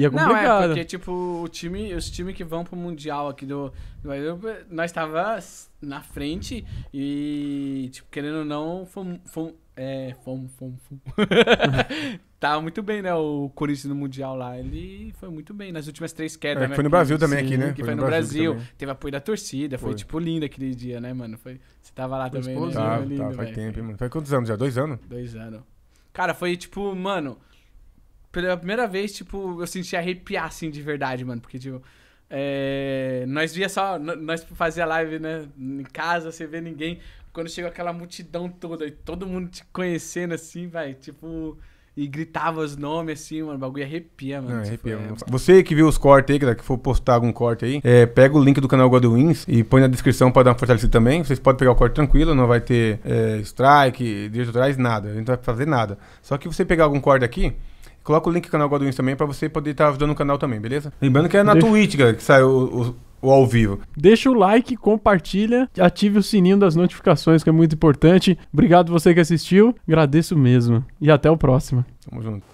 É, é complicado. Não, é porque, tipo, o time, os times que vão pro Mundial aqui do, Brasil, nós tava na frente e, tipo, querendo ou não, fomos... Fom, é, fom, fom, fom. Tava tá muito bem, né? O Corinthians no Mundial lá, ele foi muito bem nas últimas três quedas. É, né? Foi no Brasil também aqui, né? Que foi, foi no, no Brasil. Brasil teve apoio da torcida, foi. foi, tipo lindo aquele dia, né, mano? Foi, você tava lá foi também, né? Tá, lindo, tá, faz véio. tempo, mano. Faz quantos anos já? Dois anos? Dois anos. Cara, foi tipo, mano, pela primeira vez, tipo, eu senti arrepiar, assim, de verdade, mano. Porque, tipo, é... nós via só, nós fazia live, né, em casa, você vê ninguém. Quando chega aquela multidão toda e todo mundo te conhecendo, assim, vai, tipo e gritava os nomes assim, mano. O bagulho arrepia, mano. Não, arrepia, foi, é mano. Você que viu os cortes aí, que for postar algum corte aí, é, pega o link do canal Godwins e põe na descrição pra dar uma fortalecida também. Vocês podem pegar o corte tranquilo, não vai ter é, strike, direitos atrás, nada. A gente não vai fazer nada. Só que você pegar algum corte aqui. Coloca o link do canal Godwins também pra você poder estar tá ajudando o canal também, beleza? Lembrando que é na Deixa. Twitch, cara, que saiu o o ao vivo. Deixa o like, compartilha, ative o sininho das notificações, que é muito importante. Obrigado você que assistiu, agradeço mesmo. E até o próximo. Tamo junto.